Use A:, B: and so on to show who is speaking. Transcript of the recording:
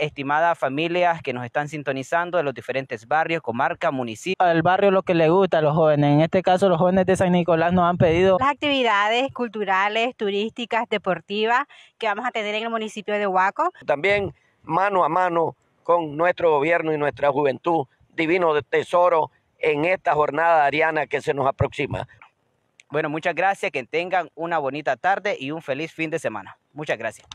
A: estimadas familias que nos están sintonizando de los diferentes barrios, comarca, municipios.
B: El barrio lo que le gusta a los jóvenes, en este caso los jóvenes de San Nicolás nos han pedido
C: las actividades culturales, turísticas, deportivas que vamos a tener en el municipio de Huaco. También mano
D: a mano con nuestro gobierno y nuestra juventud, divino de tesoro en esta jornada ariana que se nos aproxima. Bueno, muchas gracias, que tengan una bonita
E: tarde y un feliz fin de semana. Muchas gracias.